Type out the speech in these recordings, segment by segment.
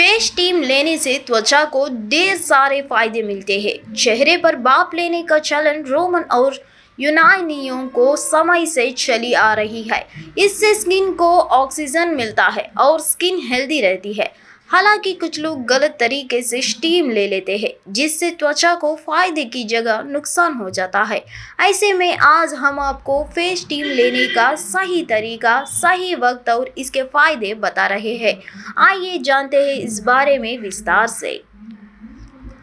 face team लेने से त्वचा को ढेर सारे फायदे मिलते हैं चेहरे पर बाप लेने का चलन रोमन और यूनानियों को समय से चली आ रही है इससे स्किन को ऑक्सीजन मिलता है और स्किन हेल्दी रहती है हालांकि कुछ लोग गलत तरीके से स्टीम ले लेते हैं जिससे त्वचा को फायदे की जगह नुकसान हो जाता है ऐसे में आज हम आपको फेस स्टीम लेने का सही तरीका सही वक्त और इसके फायदे बता रहे हैं आइए जानते हैं इस बारे में विस्तार से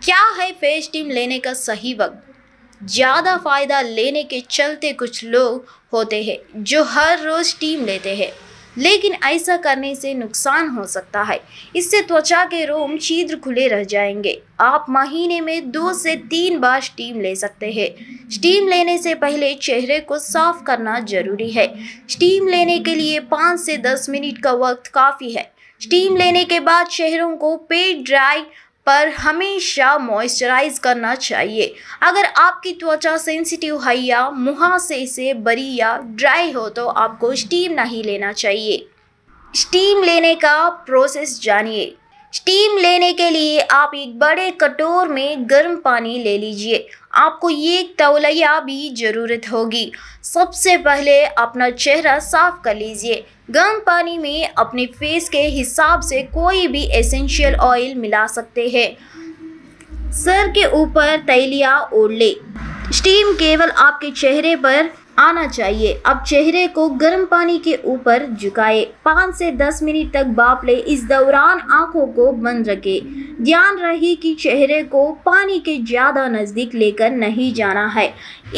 क्या है फेस स्टीम लेने का सही वक्त ज़्यादा फ़ायदा लेने के चलते कुछ लोग होते हैं जो हर रोज़ स्टीम लेते हैं लेकिन ऐसा करने से नुकसान हो सकता है इससे त्वचा के रोम छिद्र खुले रह जाएंगे आप महीने में दो से तीन बार स्टीम ले सकते हैं स्टीम लेने से पहले चेहरे को साफ करना जरूरी है स्टीम लेने के लिए पाँच से दस मिनट का वक्त काफ़ी है स्टीम लेने के बाद चेहरों को पेट ड्राई पर हमेशा मॉइस्चराइज करना चाहिए अगर आपकी त्वचा सेंसिटिव है या मुहासे से बरी या ड्राई हो तो आपको स्टीम नहीं लेना चाहिए स्टीम लेने का प्रोसेस जानिए स्टीम लेने के लिए आप एक बड़े कटोर में गर्म पानी ले लीजिए आपको ये तौलिया भी ज़रूरत होगी सबसे पहले अपना चेहरा साफ कर लीजिए गर्म पानी में अपने फेस के हिसाब से कोई भी एसेंशियल ऑयल मिला सकते हैं सर के ऊपर तैलिया ओढ़ ले स्टीम केवल आपके चेहरे पर आना चाहिए अब चेहरे को गर्म पानी के ऊपर झुकाए पाँच से दस मिनट तक बाप ले इस दौरान आंखों को बंद रखे ध्यान रहे कि चेहरे को पानी के ज़्यादा नज़दीक लेकर नहीं जाना है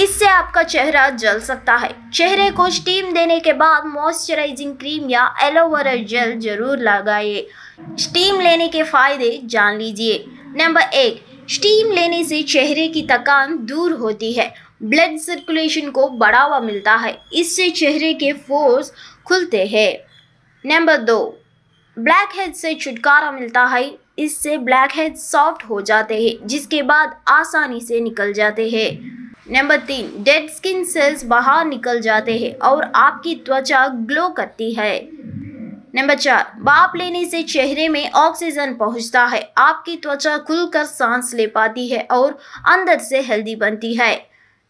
इससे आपका चेहरा जल सकता है चेहरे को स्टीम देने के बाद मॉइस्चराइजिंग क्रीम या एलोवेरा जेल जरूर लगाइए स्टीम लेने के फ़ायदे जान लीजिए नंबर एक स्टीम लेने से चेहरे की थकान दूर होती है ब्लड सर्कुलेशन को बढ़ावा मिलता है इससे चेहरे के फोर्स खुलते हैं नंबर दो ब्लैक हेड से छुटकारा मिलता है इससे ब्लैक हेड सॉफ्ट हो जाते हैं जिसके बाद आसानी से निकल जाते हैं नंबर तीन डेड स्किन सेल्स बाहर निकल जाते हैं और आपकी त्वचा ग्लो करती है नंबर चार बाप लेने से चेहरे में ऑक्सीजन पहुंचता है आपकी त्वचा खुलकर सांस ले पाती है और अंदर से हेल्दी बनती है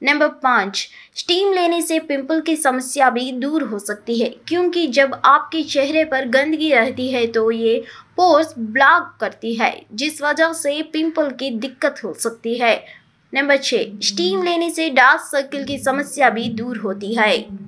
नंबर पाँच स्टीम लेने से पिंपल की समस्या भी दूर हो सकती है क्योंकि जब आपके चेहरे पर गंदगी रहती है तो ये पोर्स ब्लॉक करती है जिस वजह से पिंपल की दिक्कत हो सकती है नंबर छः स्टीम लेने से डार्क सर्किल की समस्या भी दूर होती है